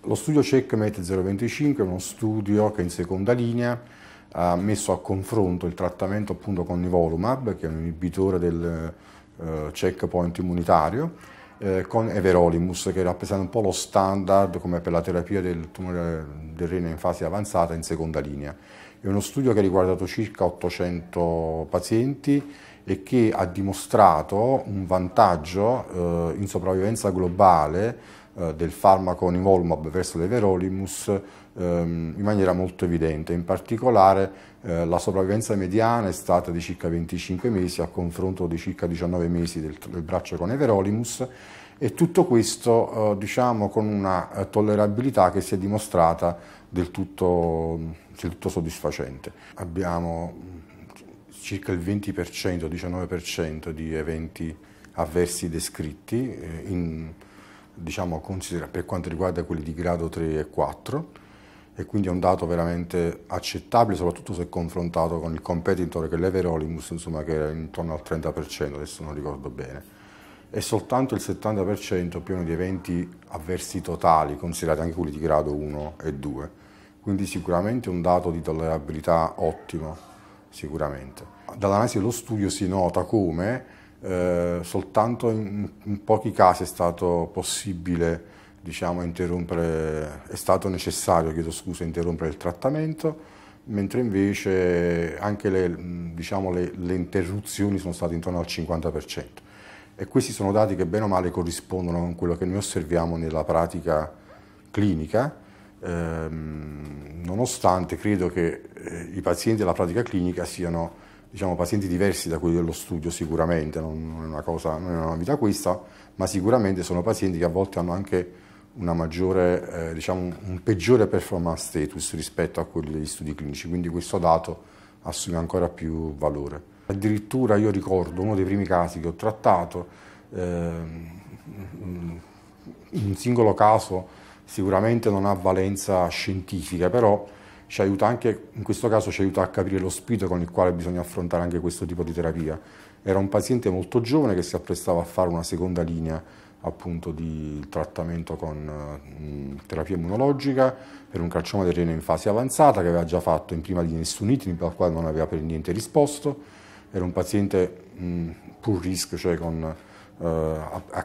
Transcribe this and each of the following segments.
Lo studio CheckMate 025 è uno studio che è in seconda linea ha messo a confronto il trattamento appunto con nivolumab, che è un inibitore del eh, checkpoint immunitario, eh, con everolimus, che rappresenta un po' lo standard come per la terapia del tumore del rene in fase avanzata in seconda linea. È uno studio che ha riguardato circa 800 pazienti e che ha dimostrato un vantaggio eh, in sopravvivenza globale eh, del farmaco nivolumab verso l'everolimus ehm, in maniera molto evidente. In particolare eh, la sopravvivenza mediana è stata di circa 25 mesi a confronto di circa 19 mesi del, del braccio con everolimus e tutto questo eh, diciamo, con una eh, tollerabilità che si è dimostrata del tutto, del tutto soddisfacente. Abbiamo circa il 20%, 19% di eventi avversi descritti eh, in, diciamo, considera per quanto riguarda quelli di grado 3 e 4 e quindi è un dato veramente accettabile soprattutto se confrontato con il competitor che è l'Everolimus insomma, che era intorno al 30% adesso non ricordo bene e soltanto il 70% pieno di eventi avversi totali considerati anche quelli di grado 1 e 2 quindi sicuramente un dato di tollerabilità ottimo sicuramente dall'analisi dello studio si nota come eh, soltanto in, in, pochi casi è stato possibile, diciamo, interrompere, è stato necessario, chiedo scusa, interrompere il trattamento, mentre invece anche le, diciamo, le, le interruzioni sono state intorno al 50%. E questi sono dati che bene o male corrispondono con quello che noi osserviamo nella pratica clinica, ehm, nonostante credo che eh, i pazienti della pratica clinica siano diciamo, pazienti diversi da quelli dello studio sicuramente, non, è una cosa, non è una novità questa, ma sicuramente sono pazienti che a volte hanno anche maggiore, eh, diciamo, un peggiore performance status rispetto a quelli degli studi clinici, quindi questo dato assume ancora più valore. Addirittura io ricordo uno dei primi casi che ho trattato, eh, un singolo caso sicuramente non ha valenza scientifica, però ci aiuta anche, in questo caso ci aiuta a capire lo spirito con il quale bisogna affrontare anche questo tipo di terapia. Era un paziente molto giovane che si apprestava a fare una seconda linea appunto di trattamento con mh, mm, terapia immunologica per un carcinoma del rene in fase avanzata che aveva già fatto in prima linea sunnitini al quale non aveva per niente risposto. Era un paziente mh, mm, pur rischio, cioè con eh,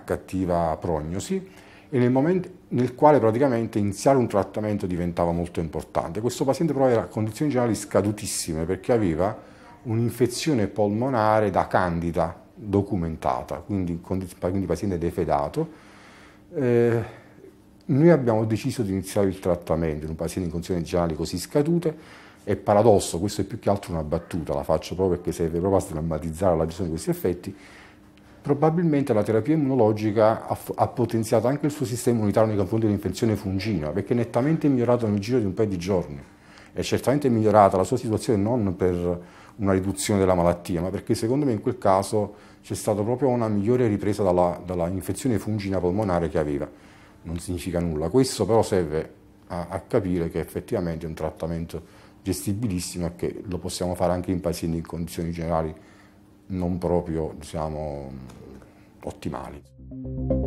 cattiva prognosi e nel momento nel quale praticamente iniziare un trattamento diventava molto importante. Questo paziente però era a condizioni generali scadutissime perché aveva un'infezione polmonare da candida documentata, quindi, quindi paziente defedato. Eh, noi abbiamo deciso di iniziare il trattamento in un paziente in condizioni generali così scadute. È paradosso, questo è più che altro una battuta, la faccio proprio perché serve proprio a sdrammatizzare la gestione di questi effetti probabilmente la terapia immunologica ha, ha, potenziato anche il suo sistema immunitario nei confronti dell'infezione fungina, perché è nettamente migliorato nel giro di un paio di giorni. È certamente migliorata la sua situazione non per una riduzione della malattia, ma perché secondo me in quel caso c'è stata proprio una migliore ripresa dalla, dalla infezione fungina polmonare che aveva. Non significa nulla. Questo però serve a, a capire che effettivamente è un trattamento gestibilissimo e che lo possiamo fare anche in pazienti in condizioni generali non proprio diciamo, ottimali.